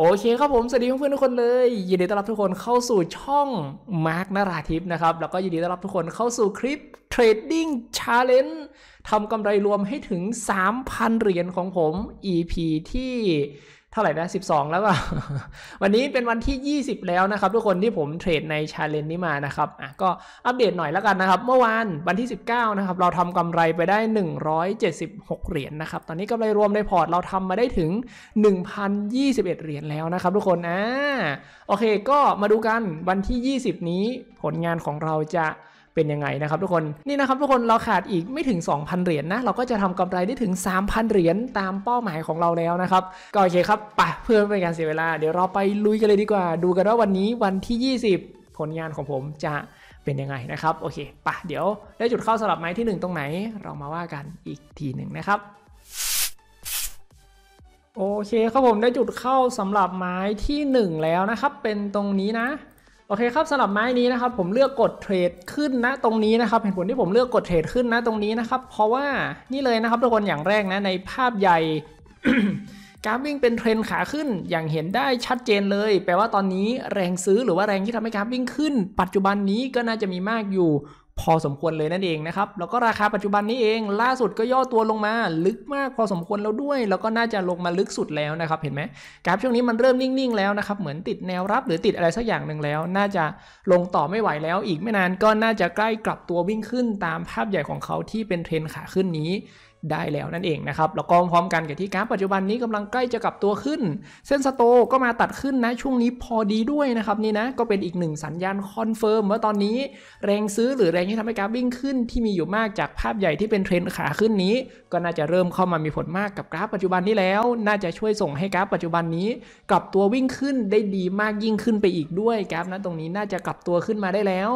โอเคครับผมสวัสดีเพื่อนๆทุกคนเลยยินดีต้อนรับทุกคนเข้าสู่ช่องมาร์กนราทิพย์นะครับ แล้วก็ยินดีต้อนรับทุกคนเข้าสู่คลิปเทรดดิ้งชาเลนจ์ทำกำไรรวมให้ถึง 3,000 เหรียญของผม EP ที่ท่าไหร่นะ 12 แล้วก็วันนี้เป็นวันที่ 20 แล้วนะครับทุกคนที่ผมเทรดในชาเลนจ์นี้มานะครับ อ่ะก็อัปเดตหน่อยแล้วกันนะครับเมื่อวานวันที่ 19 นะครับเราทำกำไรไปได้ 176 เหรียญนนะครับตอนนี้กำไรรวมในพอร์ต เราทำมาได้ถึง 1,021 เหรียญแล้วนะครับ ทุกคนอ่าโอเคก็มาดูกันวันที่ 20 นี้ผลงานของเราจะเป็นยังไงนะครับทุกคน นี่นะครับทุกคนเราขาดอีกไม่ถึง 2,000 เหรียญนนะเราก็จะทำกำไรได้ถึง 3,000 เหรียญตามเป้าหมายของเราแล้วนะครับ ก็โอเคครับปะเพื่อไม่เป็นการเสียเวลาเดี๋ยวเราไปลุยกันเลยดีกว่า ดูกันว่าวันนี้วันที่ 20 ผลงานของผมจะเป็นยังไงนะครับโอเคปะเดี๋ยวได้จุดเข้าสลับไม้ที่ 1 ตรงไหนเรามาว่ากันอีกทีหนึ่งนะครับโอเคครับผมได้จุดเข้าสำหรับไม้ที่ 1 แล้วนะครับ เป็นตรงนี้นะโอเคครับสำหรับไม้นี้นะครับผมเลือกกดเทรดขึ้นนะตรงนี้นะครับเหตุผลที่ผมเลือกกดเทรดขึ้นนะตรงนี้นะครับเพราะว่านี่เลยนะครับทุกคนอย่างแรกนะในภาพใหญ่การวิ่งเป็นเทรนขาขึ้นอย่างเห็นได้ชัดเจนเลย แปลว่าตอนนี้แรงซื้อหรือว่าแรงที่ทำให้การวิ่งขึ้น ปัจจุบันนี้ก็น่าจะมีมากอยู่พอสมควรเลยนั่นเองนะครับ แล้วก็ราคาปัจจุบันนี้เองล่าสุดก็ย่อตัวลงมาลึกมากพอสมควรแล้วด้วยแล้วก็น่าจะลงมาลึกสุดแล้วนะครับ เห็นไหมกราฟช่วงนี้มันเริ่มนิ่งๆแล้วนะครับ เหมือนติดแนวรับ หรือติดอะไรสักอย่างหนึ่งแล้ว น่าจะลงต่อไม่ไหวแล้ว อีกไม่นานก็น่าจะใกล้กลับตัววิ่งขึ้น ตามภาพใหญ่ของเขาที่เป็นเทรนขาขึ้นนี้ได้แล้วนั่นเองนะครับ แล้วก็พร้อมกันกับที่กราฟปัจจุบันนี้กำลังใกล้จะกลับตัวขึ้น เส้นสโตก็มาตัดขึ้นนะ ช่วงนี้พอดีด้วยนะครับนี่นะก็เป็นอีกหนึ่งสัญญาณคอนเฟิร์มว่าตอนนี้แรงซื้อหรือแรงที่ทำให้กราฟวิ่งขึ้นที่มีอยู่มากจากภาพใหญ่ที่เป็นเทรนขาขึ้นนี้ ก็น่าจะเริ่มเข้ามามีผลมากกับกราฟปัจจุบันนี้แล้ว น่าจะช่วยส่งให้กราฟปัจจุบันนี้ กลับตัววิ่งขึ้นได้ดีมากยิ่งขึ้นไปอีกด้วยกราฟนะตรงนี้น่าจะกลับตัวขึ้นมาได้แล้ว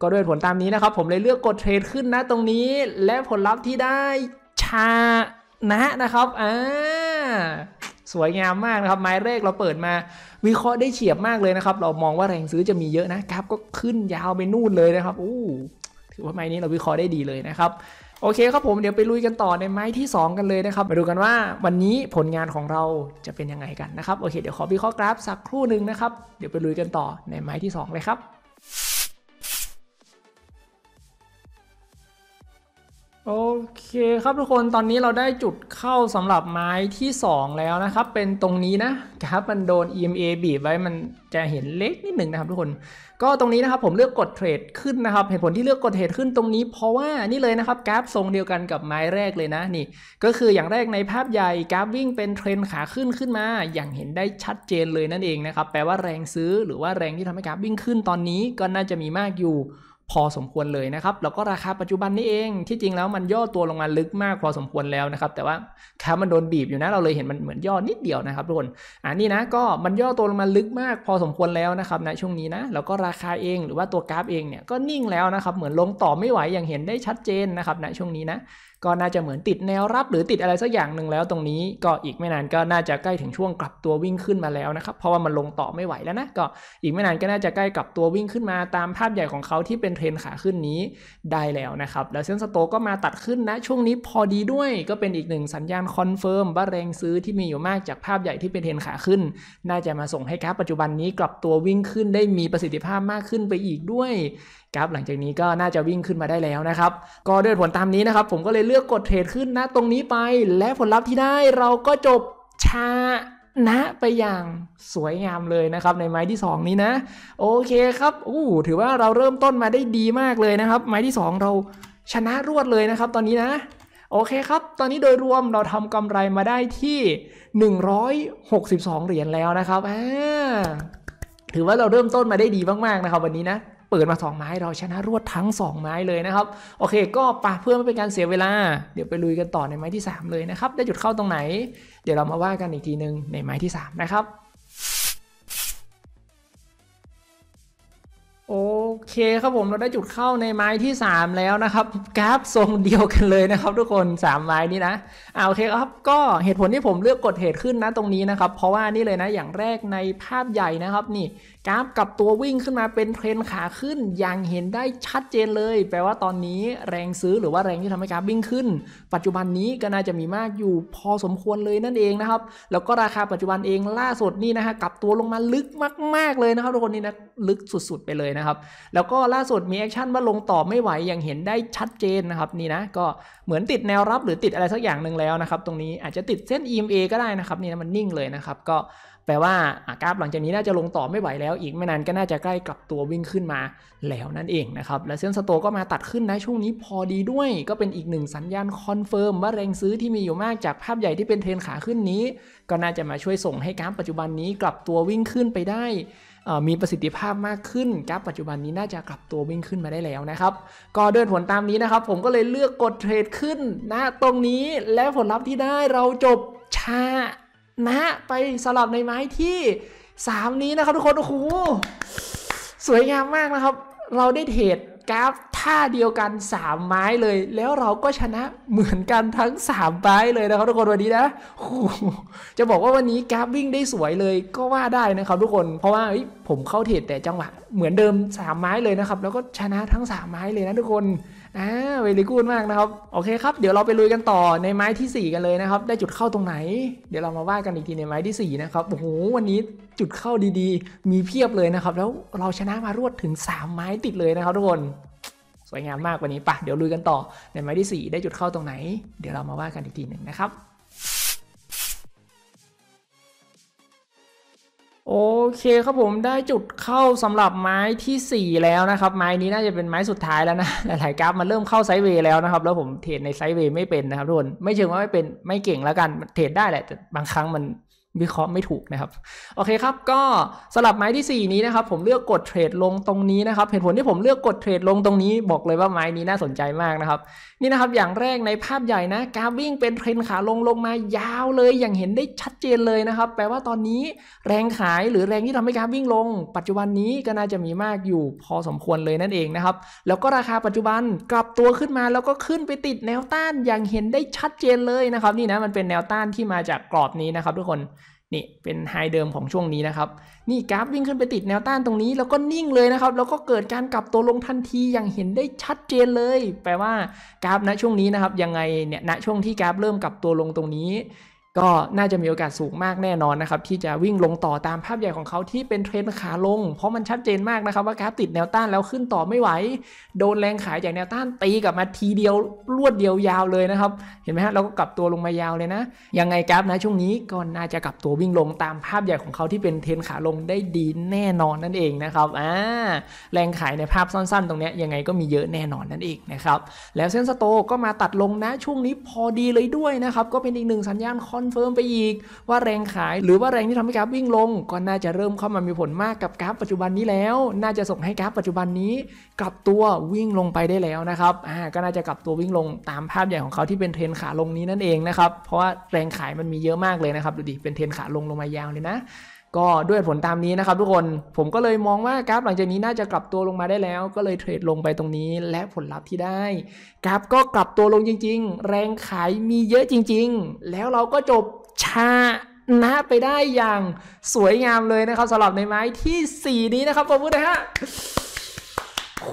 ก็ด้วยผลตามนี้นะครับผมเลยเลือกกดเทรดขึ้นนะตรงนี้และผลลัพธ์ที่ได้ชานะ นะครับ อ่า สวยงามมากนะครับ ไม้เลขเราเปิดมา วิเคราะห์ ได้ เฉียบ มาก เลยนะครับ เรา มอง ว่าแรงซื้อจะ มี เยอะ นะกราฟก็ ขึ้น ยาวไปนู่น เลยนะครับอู้ถือว่า ไม้ นี้ เรา วิเคราะห์ ได้ ดี เลยนะครับ โอเค ครับ ผม เดี๋ยวไป ลุย กัน ต่อใน ไม้ ที่ 2 กัน เลยนะครับ มาดูกันว่าวันนี้ผลงานของเราจะเป็น ยังไงกันนะครับโอเคเดี๋ยว ขอ วิเคราะห์ กราฟ สักครู่หนึ่งนะครับ เดี๋ยว ไป ลุย กัน ต่อ ใน ไม้ ที่2เลยครับโอเคครับทุกคนตอนนี้เราได้จุดเข้าสำหรับไม้ที่ 2 แล้วนะครับเป็นตรงนี้นะครับมันโดน EMA บีบไว้มันจะเห็นเล็กนิดหนึ่งนะครับทุกคน ก็ตรงนี้นะครับผมเลือกกดเทรดขึ้นนะครับเหตุผลที่เลือกกดเทรดขึ้นตรงนี้ เพราะว่านี่เลยนะครับกราฟทรงเดียวกันกับไม้แรกเลยนะนี่ ก็คืออย่างแรกในภาพใหญ่กราฟวิ่งเป็นเทรนขาขึ้นขึ้นมา อย่างเห็นได้ชัดเจนเลยนั่นเองนะครับ แปลว่าแรงซื้อหรือว่าแรงที่ทำให้กราฟวิ่งขึ้นตอนนี้ก็น่าจะมีมากอยู่พอสมควรเลยนะครับ แล้วก็ราคาปัจจุบันนี้เอง ที่จริงแล้วมันย่อตัวลงมาลึกมากพอสมควรแล้วนะครับ แต่ว่าแค่มันโดนบีบอยู่นะ เราเลยเห็นมันเหมือนย่อนิดเดียวนะครับทุกคน อ่านี่นะ ก็มันย่อตัวลงมาลึกมากพอสมควรแล้วนะครับ ในช่วงนี้นะ แล้วก็ราคาเองหรือว่าตัวกราฟเองเนี่ยก็นิ่งแล้วนะครับ เหมือนลงต่อไม่ไหวอย่างเห็นได้ชัดเจนนะครับในช่วงนี้นะก็น่าจะเหมือนติดแนวรับ หรือติดอะไรสักอย่างหนึ่งแล้ว ตรงนี้ก็อีกไม่นานก็น่าจะใกล้ถึงช่วงกลับตัววิ่งขึ้นมาแล้วนะครับเพราะว่ามันลงต่อไม่ไหวแล้วนะก็อีกไม่นานก็น่าจะใกล้กลับตัววิ่งขึ้นมาตามภาพใหญ่ของเขาที่เป็นเทรนขาขึ้นนี้ได้แล้วนะครับแล้วเส้นสโตก็มาตัดขึ้นนะช่วงนี้พอดีด้วยก็เป็นอีกหนึ่งสัญญาณคอนเฟิร์มว่าแรงซื้อที่มีอยู่มากจากภาพใหญ่ที่เป็นเทรนขาขึ้น น่าจะมาส่งให้ครับปัจจุบันนี้กลับตัววิ่งขึ้นได้มีประสิทธิภาพมากขึ้นไปอีกด้วยกราฟหลังจากนี้ก็น่าจะวิ่งขึ้นมาได้แล้วนะครับ ก็ด้วยผลตามนี้นะครับ ผมก็เลยเลือกกดเทรดขึ้นนะตรงนี้ไปและผลลัพธ์ที่ได้เราก็จบชานะไปอย่างสวยงามเลยนะครับในไม้ที่ 2 นี้นะ โอเคครับอู้ถือว่าเราเริ่มต้นมาได้ดีมากเลยนะครับไม้ที่2เราชนะรวดเลยนะครับ ตอนนี้นะ โอเคครับตอนนี้โดยรวมเราทำกำไรมาได้ที่ 162 เหรียญแล้วนะครับถือว่าเราเริ่มต้นมาได้ดีมากๆนะครับ วันนี้นะเปิดมา 2 ไม้เราชนะรวดทั้ง2ไม้เลยนะครับโอเค ก็ปะเพื่อไม่เป็นการเสียเวลา เดี๋ยวไปลุยกันต่อในไม้ที่ 3 เลยนะครับได้จุดเข้าตรงไหน เดี๋ยวเรามาว่ากันอีกทีนึงในไม้ที่ 3 นะครับโอเคครับผมเราได้จุดเข้าในไม้ที่ 3 แล้วนะครับ กราฟทรงเดียวกันเลยนะครับทุกคน 3 ไม้นี้นะเอาโอเคครับก็เหตุผลที่ผมเลือกกดเหตุขึ้นนะตรงนี้นะครับ เพราะว่านี่เลยนะอย่างแรกในภาพใหญ่นะครับนี่กราฟกับตัววิ่งขึ้นมาเป็นเทรนขาขึ้นอย่างเห็นได้ชัดเจนเลย แปลว่าตอนนี้แรงซื้อหรือว่าแรงที่ทำให้กราฟ วิ่งขึ้น ปัจจุบันนี้ก็น่าจะมีมากอยู่พอสมควรเลยนั่นเองนะครับแล้วก็ราคาปัจจุบันเองล่าสุดนี่นะฮะกลับตัวลงมาลึกมาก ๆเลยนะครับทุกคนนี่นะลึกสุด ๆไปเลยนะครับแล้วก็ล่าสุดมีแอคชั่นว่าลงต่อไม่ไหวอย่างเห็นได้ชัดเจนนะครับนี่นะก็เหมือนติดแนวรับหรือติดอะไรสักอย่างหนึ่งแล้วนะครับ ตรงนี้อาจจะติดเส้น EMA ก็ได้นะครับนี่นะมันนิ่งเลยนะครับก็แปลว่ากราฟหลังจากนี้น่าจะลงต่อไม่ไหวแล้ว อีกไม่นานก็น่าจะใกล้กลับตัววิ่งขึ้นมาแล้วนั่นเองนะครับและเส้นสโตก็มาตัดขึ้นนะช่วงนี้พอดีด้วยก็เป็นอีกหนึ่งสัญญาณคอนเฟิร์มว่าแรงซื้อที่มีอยู่มากจากภาพใหญ่ที่เป็นเทรนขาขึ้นนี้ก็น่าจะมาช่วยส่งให้กราฟปัจจุบันนี้ กลับตัววิ่งขึ้นไปได้มีประสิทธิภาพมากขึ้นกราฟปัจจุบันนี้น่าจะกลับตัววิ่งขึ้นมาได้แล้วนะครับก็เดินผลตามนี้นะครับผมก็เลยเลือกกดเทรดขึ้นนะตรงนี้ และผลลัพธ์ที่ได้เราจบชานะฮะไปสลับในไม้ที่3นี้นะครับทุกคนโอ้โหสวยงามมากนะครับ เราได้เทรดกราฟท่าเดียวกัน3ไม้เลย แล้วเราก็ชนะเหมือนกันทั้ง 3ไม้เลยนะครับทุกคนวันนี้นะจะบอกว่าวันนี้กราฟวิ่งได้สวยเลยก็ว่าได้นะครับทุกคนเพราะว่าผมเข้าเทรดแต่จังหวะเหมือนเดิม 3 ไม้เลยนะครับแล้วก็ชนะทั้ง3ไม้เลยนะทุกคนอ่าเวลีกูดมากนะครับโอเคครับเดี๋ยวเราไปลุยกันต่อในไม้ที่ 4 กันเลยนะครับ ได้จุดเข้าตรงไหน เดี๋ยวเรามาว่ากันอีกทีในไม้ที่4นะครับโอ้โหวันนี้จุดเข้าดีๆ มีเพียบเลยนะครับ แล้วเราชนะมารวดถึง3ไม้ติดเลยนะครับทุกคน สวยงามมากวันนี้ปะเดี๋ยวลุยกันต่อ ในไม้ที่ 4 ได้จุดเข้าตรงไหน เดี๋ยวเรามาว่ากันอีกทีหนึ่งนะครับโอเคครับผมได้จุดเข้าสำหรับไม้ที่ 4 แล้วนะครับไม้นี้น่าจะเป็นไม้สุดท้ายแล้วนะหลายๆกราฟมันเริ่มเข้าไซด์เวย์แล้วนะครับแล้วผมเทรดในไซด์เวย์ไม่เป็นนะครับทุกคนไม่เชิงว่าไม่เป็นไม่เก่งแล้วกันเทรดได้แหละแต่บางครั้งมันวิเคราะห์ไม่ถูกนะครับ โอเคครับ ก็สลับไม้ที่ 4 นี้นะครับ ผมเลือกกดเทรดลงตรงนี้นะครับ เหตุผลที่ผมเลือกกดเทรดลงตรงนี้ บอกเลยว่าไม้นี้น่าสนใจมากนะครับ นี่นะครับ อย่างแรกในภาพใหญ่นะกราฟวิ่งเป็นเทรนขาลงลงมายาวเลย อย่างเห็นได้ชัดเจนเลยนะครับ แปลว่าตอนนี้แรงขายหรือแรงที่ทำให้กราฟวิ่งลง ปัจจุบันนี้ก็น่าจะมีมากอยู่พอสมควรเลยนั่นเองนะครับ แล้วก็ราคาปัจจุบันกลับตัวขึ้นมาแล้วก็ขึ้นไปติดแนวต้านอย่างเห็นได้ชัดเจนเลยนะครับ นี่นะ มันเป็นแนวต้านที่มาจากกรอบนี้นะครับทุกคนนี่เป็นไฮเดิมของช่วงนี้นะครับนี่กราฟวิ่งขึ้นไปติดแนวต้านตรงนี้แล้วก็นิ่งเลยนะครับ แล้วก็เกิดการกลับตัวลงทันทีอย่างเห็นได้ชัดเจนเลย แปลว่ากราฟณช่วงนี้นะครับยังไงเนี่ยณช่วงที่กราฟเริ่มกลับตัวลงตรงนี้ก็น่าจะมีโอกาสสูงมากแน่นอนนะครับที่จะวิ่งลงต่อตามภาพใหญ่ของเขาที่เป็นเทรนขาลง เพราะมันชัดเจนมากนะครับว่ากราฟติดแนวต้านแล้วขึ้นต่อไม่ไหวโดนแรงขายจากแนวต้านตีกลับมาทีเดียวรวดเดียวยาวเลยนะครับเห็นไหมฮะเราก็กลับตัวลงมายาวเลยนะยังไงกราฟนะ ช่วงนี้ก็น่าจะกลับตัววิ่งลงตามภาพใหญ่ของเขาที่เป็นเทรนขาลงได้ดีแน่นอนนั่นเองนะครับอ่าแรงขายในภาพสั้นๆ ตรงนี้ยังไงก็มีเยอะแน่นอนนั่นเองนะครับแล้วเส้นสโตก็มาตัดลงนะช่วงนี้พอดีเลยด้วยนะครับ ก็เป็นอีกหนึ่งสัญญาณคอนนเฟิร์มไปอีก ว่าแรงขายหรือว่าแรงที่ทำให้กราฟวิ่งลงก็น่าจะเริ่มเข้ามามีผลมากกับกราฟปัจจุบันนี้แล้ว น่าจะส่งให้กราฟปัจจุบันนี้ กลับตัววิ่งลงไปได้แล้วนะครับอ่าก็น่าจะกลับตัววิ่งลงตามภาพใหญ่ของเขาที่เป็นเทรนขาลงนี้นั่นเองนะครับเพราะว่าแรงขายมันมีเยอะมากเลยนะครับดูดิเป็นเทรนขาลงลงมายาวเลยนะก็ด้วยผลตามนี้นะครับทุกคนผมก็เลยมองว่ากราฟ หลังจากนี้น่าจะกลับตัวลงมาได้แล้ว ก็เลยเทรดลงไปตรงนี้และผลลัพธ์ที่ได้กราฟก็กลับตัวลงจริง ๆ แรงขายมีเยอะจริง ๆ แล้วเราก็จบชานะไปได้อย่างสวยงามเลยนะครับสำหรับในไม้ที่ 4 นี้นะครับผมพูดนะฮะโห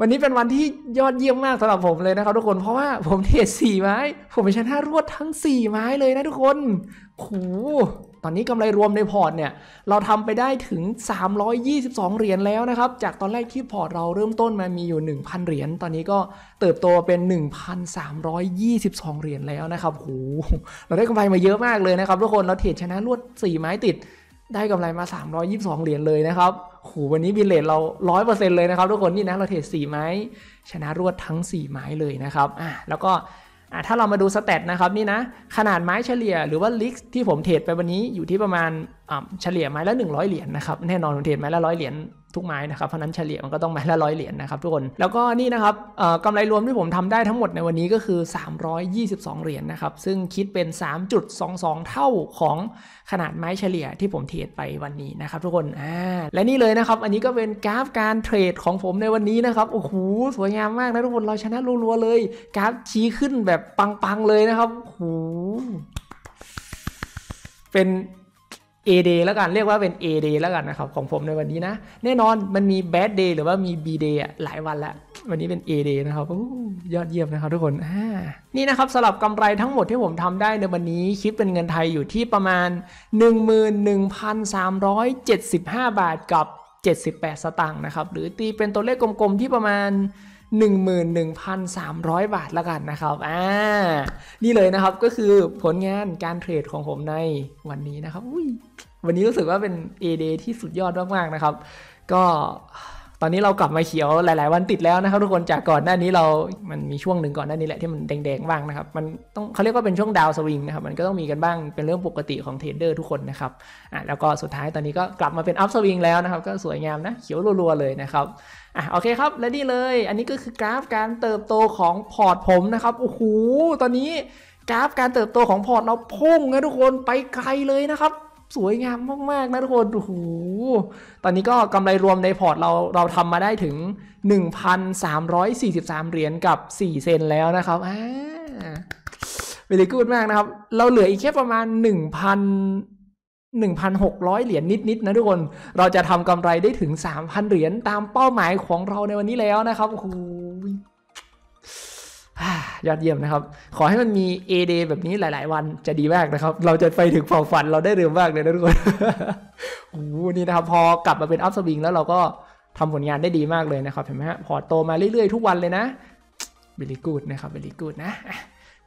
วันนี้เป็นวันที่ยอดเยี่ยมมากสำหรับผมเลยนะครับทุกคน เพราะว่าผมเทรดสี่ไม้ ผมไปชนะรวดทั้ง 4 ไม้เลยนะทุกคน โห ตอนนี้กำไรรวมในพอร์ตเนี่ย เราทำไปได้ถึง 322 เหรียญแล้วนะครับ จากตอนแรกที่พอร์ตเราเริ่มต้นมามีอยู่ 1,000 เหรียญ ตอนนี้ก็เติบโตเป็น 1,322 เหรียญแล้วนะครับโหเราได้กำไรมาเยอะมากเลยนะครับ ทุกคน เราเทรดชนะรวด 4 ไม้ติด ได้กำไรมา 322 เหรียญเลยนะครับโห วันนี้บินเลตเราร้อยเปอร์เซ็นต์เลยนะครับทุกคน นี่นะเราเทรดสี่ไม้ ชนะรวดทั้ง 4 ไม้เลยนะครับ อ่ะ แล้วก็ อ่ถ้าเรามาดูสเตตนะครับ นี่นะ ขนาดไม้เฉลี่ยหรือว่าลิก ที่ผมเทรดไปวันนี้อยู่ที่ประมาณเฉลี่ยไม้ละ100เหรียญนนะครับแน่นอนคุณเทนไม้ละร้อยเหรียญทุกไม้นะครับเพราะนั้นเฉลี่ยมันก็ต้องไม้ละร้อยเหรียญนนะครับทุกคนแล้วก็นี่นะครับกำไรรวมที่ผมทำได้ทั้งหมดในวันนี้ก็คือ 322 เหรียญนนะครับซึ่งคิดเป็น 3.22 เท่าของขนาดไม้เฉลี่ยที่ผมเทรดไปวันนี้นะครับ ทุกคนและนี่เลยนะครับ อันนี้ก็เป็นกราฟการเทรดของผมในวันนี้นะครับโอ้โหสวยงามมากนะทุกคนเราชนะรัวๆเลยกราฟชี้ขึ้นแบบปังๆเลยนะครับโอ้โหเป็น A day แล้วกันเรียกว่าเป็น A day แล้วกันนะครับของผมในวันนี้นะ แน่นอนมันมี bad day หรือว่ามี B day หลายวันแล้ววันนี้เป็น A day นะครับยอดเยี่ยมนะครับทุกคนนี่นะครับสำหรับกำไรทั้งหมดที่ผมทำได้ในวันนี้คิดเป็นเงินไทยอยู่ที่ประมาณ 11,375 บาทกับ 78 สตางค์นะครับหรือตีเป็นตัวเลขกลม ๆ ที่ประมาณ11,300 บาทละกันนะครับ อ่า นี่เลยนะครับก็คือผลงานการเทรดของผมในวันนี้นะครับวันนี้รู้สึกว่าเป็น A day ที่สุดยอดมากๆนะครับ ก็ตอนนี้เรากลับมาเขียวหลาย ๆ วันติดแล้วนะครับ ทุกคนจากก่อนหน้านี้เรา มันมีช่วงหนึ่งก่อนหน้านี้แหละที่มันแดงๆบ้างนะครับ มันต้องเขาเรียกว่าเป็นช่วงดาวสวิงนะครับ มันก็ต้องมีกันบ้างเป็นเรื่องปกติของเทรดเดอร์ทุกคนนะครับ อ่ะแล้วก็สุดท้ายตอนนี้ก็กลับมาเป็นอัพสวิงแล้วนะครับ ก็สวยงามนะเขียวรัว ๆ เลยนะครับ อ่ะโอเคครับและนี่เลย อันนี้ก็คือกราฟการเติบโตของพอร์ตผมนะครับโอ้โหตอนนี้กราฟการเติบโตของพอร์ตเราพุ่งนะทุกคนไปไกลเลยนะครับสวยงามมากๆนะทุกคนโอ้โหตอนนี้ก็กำไรรวมในพอร์ตเราเราทำมาได้ถึง 1,343 เหรียญกับ 4 เซนแล้วนะครับอ่าววลีกูดมากนะครับ เราเหลืออีกแค่ประมาณ1,000 1,600 เหรียญนิดๆ นะทุกคน เราจะทำกำไรได้ถึง 3,000 เหรียญตามเป้าหมายของเราในวันนี้แล้วนะครับโอ้ยอดเยี่ยมนะครับ ขอให้มันมี A day แบบนี้หลาย ๆ วันจะดีมากนะครับ เราจะไปถึงฝัางฝันเราได้เร็วมากเลยนะทุกคน โอ้นี่นะครับ พอกลับมาเป็นอัพสวิงแล้วเราก็ทำผลงานได้ดีมากเลยนะครับเห็นไหมฮะ พอโตมาเรื่อย ๆ ทุกวันเลยนะเบลิกูดนะครับเบลิกูดนะ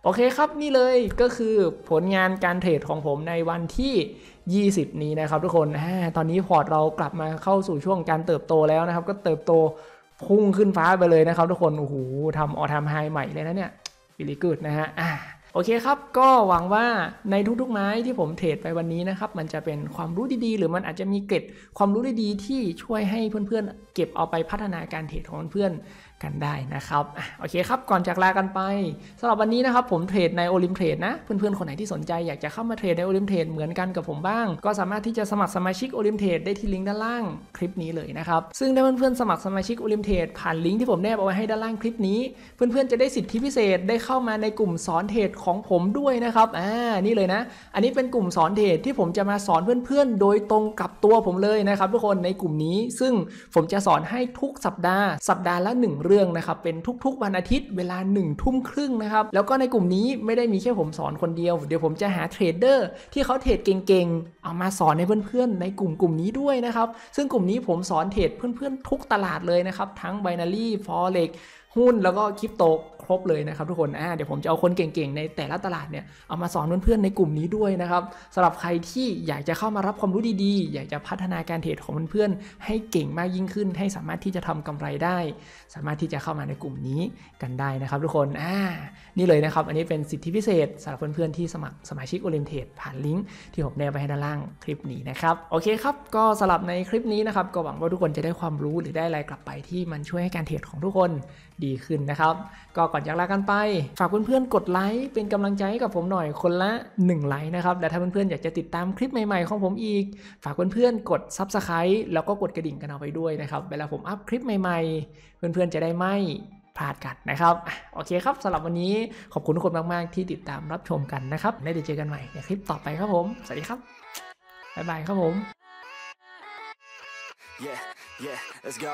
โอเคครับนี่เลยก็คือผลงานการเทรดของผมในวันที่ 20 นี้นะครับทุกคน ตอนนี้พอร์ตเรากลับมาเข้าสู่ช่วงการเติบโตแล้วนะครับ ก็เติบโตพุ่งขึ้นฟ้าไปเลยนะครับทุกคน โอ้โหทำออทมไฮใหม่เลยนะเนี่ย บิลิกูดนะฮะ อ่ะ โอเคครับก็หวังว่าในทุกๆไม้ที่ผมเทรดไปวันนี้นะครับ มันจะเป็นความรู้ดีๆ หรือมันอาจจะมีเกร็ดความรู้ดีๆ ที่ช่วยให้เพื่อนๆ เก็บเอาไปพัฒนาการเทรดของเพื่อนกันได้นะครับโอเคครับก่อนจากลากันไปสำหรับวันนี้นะครับผมเทรดในโอลิมเทรดนะเพื่อนๆคนไหนที่สนใจอยากจะเข้ามาเทรดในโอลิมเทรดเหมือนกันกับผมบ้างก็สามารถที่จะสมัครสมาชิกโอลิมเทรดได้ที่ลิงก์ด้านล่างคลิปนี้เลยนะครับซึ่งถ้าเพื่อนๆสมัครสมาชิกโอลิมเทรดผ่านลิงก์ที่ผมแนบเอาไว้ให้ด้านล่างคลิปนี้ เพื่อนๆจะได้สิทธิพิเศษได้เข้ามาในกลุ่มสอนเทรดของผมด้วยนะครับอ่านี่เลยนะ อันนี้เป็นกลุ่มสอนเทรดที่ผมจะมาสอนเพื่อนๆโดยตรงกับตัวผมเลยนะครับทุกคนในกลุ่มนี้ ซึ่งผมจะสอนให้ทุกสัปดาห์สัปดาห์ละ1เรื่องนะครับเป็นทุกๆ วันอาทิตย์เวลา1นึ่ทุ่มครึ่งนะครับ แล้วก็ในกลุ่มนี้ไม่ได้มีแค่ผมสอนคนเดียว เดี๋ยวผมจะหาเทรดเดอร์ที่เขาเทรดเก่งๆ เอามาสอนให้เพื่อนๆ ในกลุ่มกลุ่มนี้ด้วยนะครับ ซึ่งกลุ่มนี้ผมสอนเทรดเพื่อนๆ ทุกตลาดเลยนะครับ ทั้ง b า n ี่ฟอเร็กหุ้นแล้วก็คริปโตครบเลยนะครับทุกคนเดี๋ยวผมจะเอาคนเก่งๆในแต่ละตลาดเนี่ยเอามาสอนเพื่อนๆในกลุ่มนี้ด้วยนะครับสำหรับใครที่อยากจะเข้ามารับความรู้ดีๆ อยากจะพัฒนาการเทรดของเพื่อนๆให้เก่งมากยิ่งขึ้น ให้สามารถที่จะทำกำไรได้ สามารถที่จะเข้ามาในกลุ่มนี้กันได้นะครับ ทุกคน อ่า นี่เลยนะครับ อันนี้เป็นสิทธิพิเศษสำหรับเพื่อนๆที่สมัครสมาชิกโอลิมเทดผ่านลิงก์ที่ผมแนบไว้ให้ด้านล่างคลิปนี้นะครับโอเคครับก็สำหรับในคลิปนี้นะครับก็หวังว่าทุกคนจะได้ความรู้หรือได้อะไรกลับไป ที่มันช่วยให้การเทรดของทุกคนดีขึ้นนะครับก็ก่อนจากลากันไป ฝากเพื่อนๆกดไลค์เป็นกำลังใจให้กับผมหน่อยคนละ1ไลค์นะครับและถ้าเพื่อนๆอยากจะติดตามคลิปใหม่ๆ ของผมอีก ฝากเพื่อนๆกดซับสไครต์แล้วก็กดกระดิ่งกันเอาไปด้วยนะครับเวลาผมอัพคลิปใหม่ ๆ เพื่อนๆจะได้ไม่พลาดกันนะครับโอเคครับสำหรับวันนี้ขอบคุณทุกคนมาก ๆ ที่ติดตามรับชมกันนะครับได้เจอกันใหม่ในคลิปต่อไปครับผมสวัสดีครับบ๊ายบายครับผม Yeah, yeah, let's go.